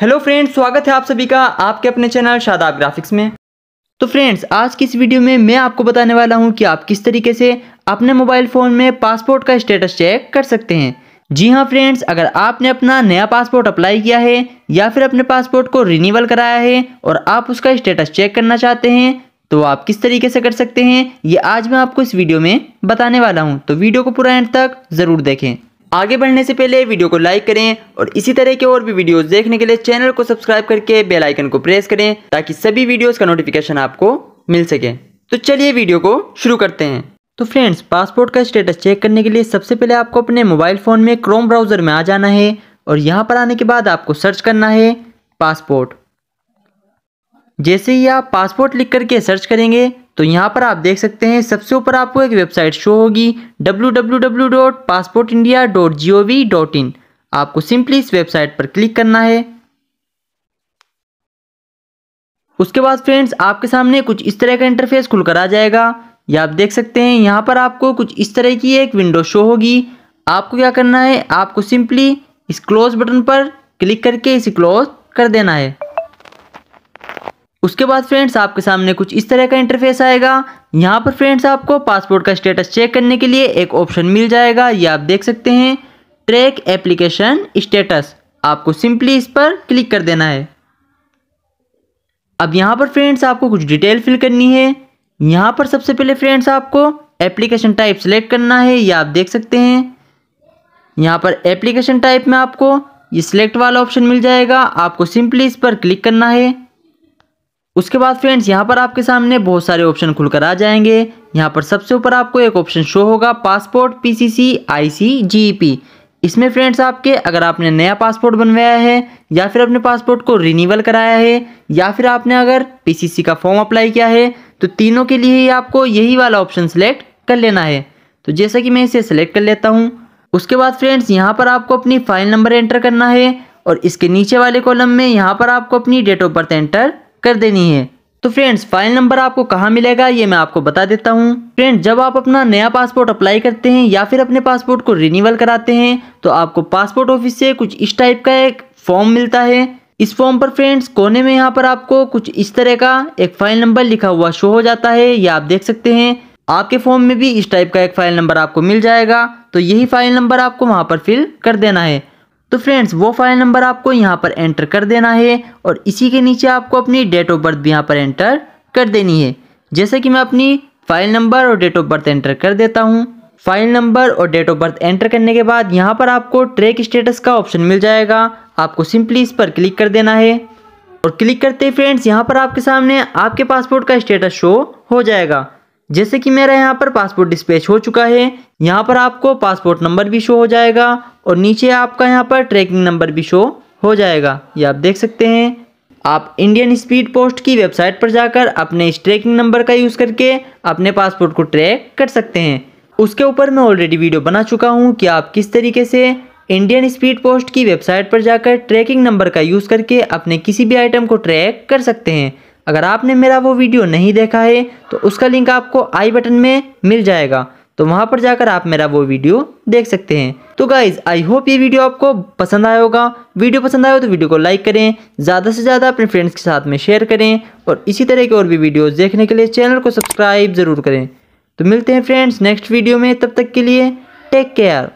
hello friends स्वागत है आप सभी का आपके अपने चैनल शादाब ग्राफिक्स में तो फ्रेंड्स आज की इस वीडियो में मैं आपको बताने वाला हूं कि आप किस तरीके से अपने मोबाइल फ़ोन में पासपोर्ट का स्टेटस चेक कर सकते हैं जी हाँ फ्रेंड्स अगर आपने अपना नया पासपोर्ट अप्लाई किया है या फिर अपने पासपोर्ट को रिन्यूअल कराया है और आप उसका स्टेटस चेक करना चाहते हैं तो आप किस तरीके से कर सकते हैं ये आज मैं आपको इस वीडियो में बताने वाला हूँ तो वीडियो को पूरा एंड तक ज़रूर देखें आगे बढ़ने से पहले वीडियो को लाइक करें और इसी तरह के और भी वीडियोस देखने के लिए चैनल को सब्सक्राइब करके बेल आइकन को प्रेस करें ताकि सभी वीडियोस का नोटिफिकेशन आपको मिल सके तो चलिए वीडियो को शुरू करते हैं तो फ्रेंड्स पासपोर्ट का स्टेटस चेक करने के लिए सबसे पहले आपको अपने मोबाइल फ़ोन में क्रोम ब्राउज़र में आ जाना है और यहाँ पर आने के बाद आपको सर्च करना है पासपोर्ट जैसे ही आप पासपोर्ट लिख करके सर्च करेंगे तो यहाँ पर आप देख सकते हैं सबसे ऊपर आपको एक वेबसाइट शो होगी www.passportindia.gov.in आपको सिंपली इस वेबसाइट पर क्लिक करना है उसके बाद फ्रेंड्स आपके सामने कुछ इस तरह का इंटरफेस खुलकर आ जाएगा या आप देख सकते हैं यहाँ पर आपको कुछ इस तरह की एक विंडो शो होगी आपको क्या करना है आपको सिंपली इस क्लोज बटन पर क्लिक करके इसे क्लोज कर देना है उसके बाद फ्रेंड्स आपके सामने कुछ इस तरह का इंटरफेस आएगा यहाँ पर फ्रेंड्स आपको पासपोर्ट का स्टेटस चेक करने के लिए एक ऑप्शन मिल जाएगा ये आप देख सकते हैं ट्रैक एप्लीकेशन स्टेटस आपको सिंपली इस पर क्लिक कर देना है अब यहाँ पर फ्रेंड्स आपको कुछ डिटेल फिल करनी है यहाँ पर सबसे पहले फ्रेंड्स आपको एप्लीकेशन टाइप सेलेक्ट करना है ये आप देख सकते हैं यहाँ पर एप्लीकेशन टाइप में आपको ये सिलेक्ट वाला ऑप्शन मिल जाएगा आपको सिंपली इस पर क्लिक करना है उसके बाद फ्रेंड्स यहाँ पर आपके सामने बहुत सारे ऑप्शन खुलकर आ जाएंगे यहाँ पर सबसे ऊपर आपको एक ऑप्शन शो होगा पासपोर्ट पीसीसी आईसी जीपी इसमें फ्रेंड्स आपके अगर आपने नया पासपोर्ट बनवाया है या फिर अपने पासपोर्ट को रिन्यूअल कराया है या फिर आपने अगर पीसीसी का फॉर्म अप्लाई किया है तो तीनों के लिए ही आपको यही वाला ऑप्शन सेलेक्ट कर लेना है तो जैसा कि मैं इसे सेलेक्ट कर लेता हूँ उसके बाद फ्रेंड्स यहाँ पर आपको अपनी फाइल नंबर एंटर करना है और इसके नीचे वाले कॉलम में यहाँ पर आपको अपनी डेट ऑफ बर्थ एंटर कर देनी है तो फ्रेंड्स फाइल नंबर आपको कहाँ मिलेगा ये मैं आपको बता देता हूँ फ्रेंड जब आप अपना नया पासपोर्ट अप्लाई करते हैं या फिर अपने पासपोर्ट को रिन्यूअल कराते हैं तो आपको पासपोर्ट ऑफिस से कुछ इस टाइप का एक फॉर्म मिलता है इस फॉर्म पर फ्रेंड्स कोने में यहाँ पर आपको कुछ इस तरह का एक फाइल नंबर लिखा हुआ शो हो जाता है या आप देख सकते हैं आपके फॉर्म में भी इस टाइप का एक फाइल नंबर आपको मिल जाएगा तो यही फाइल नंबर आपको वहाँ पर फिल कर देना है तो फ्रेंड्स वो फाइल नंबर आपको यहाँ पर एंटर कर देना है और इसी के नीचे आपको अपनी डेट ऑफ बर्थ भी यहाँ पर एंटर कर देनी है जैसे कि मैं अपनी फाइल नंबर और डेट ऑफ बर्थ एंटर कर देता हूँ फाइल नंबर और डेट ऑफ बर्थ एंटर करने के बाद यहाँ पर आपको ट्रैक स्टेटस का ऑप्शन मिल जाएगा आपको सिंपली इस पर क्लिक कर देना है और क्लिक करते ही फ्रेंड्स यहाँ पर आपके सामने आपके पासपोर्ट का स्टेटस शो हो जाएगा जैसे कि मेरा यहाँ पर पासपोर्ट डिस्पैच हो चुका है यहाँ पर आपको पासपोर्ट नंबर भी शो हो जाएगा और नीचे आपका यहाँ पर ट्रैकिंग नंबर भी शो हो जाएगा ये आप देख सकते हैं आप इंडियन स्पीड पोस्ट की वेबसाइट पर जाकर अपने इस ट्रैकिंग नंबर का यूज़ करके अपने पासपोर्ट को ट्रैक कर सकते हैं उसके ऊपर मैं ऑलरेडी वीडियो बना चुका हूँ कि आप किस तरीके से इंडियन स्पीड पोस्ट की वेबसाइट पर जाकर ट्रैकिंग नंबर का यूज़ करके अपने किसी भी आइटम को ट्रैक कर सकते हैं अगर आपने मेरा वो वीडियो नहीं देखा है तो उसका लिंक आपको आई बटन में मिल जाएगा तो वहाँ पर जाकर आप मेरा वो वीडियो देख सकते हैं तो गाइज आई होप ये वीडियो आपको पसंद आया होगा वीडियो पसंद आया हो तो वीडियो को लाइक करें ज़्यादा से ज़्यादा अपने फ्रेंड्स के साथ में शेयर करें और इसी तरह के और भी वीडियोस देखने के लिए चैनल को सब्सक्राइब ज़रूर करें तो मिलते हैं फ्रेंड्स नेक्स्ट वीडियो में तब तक के लिए टेक केयर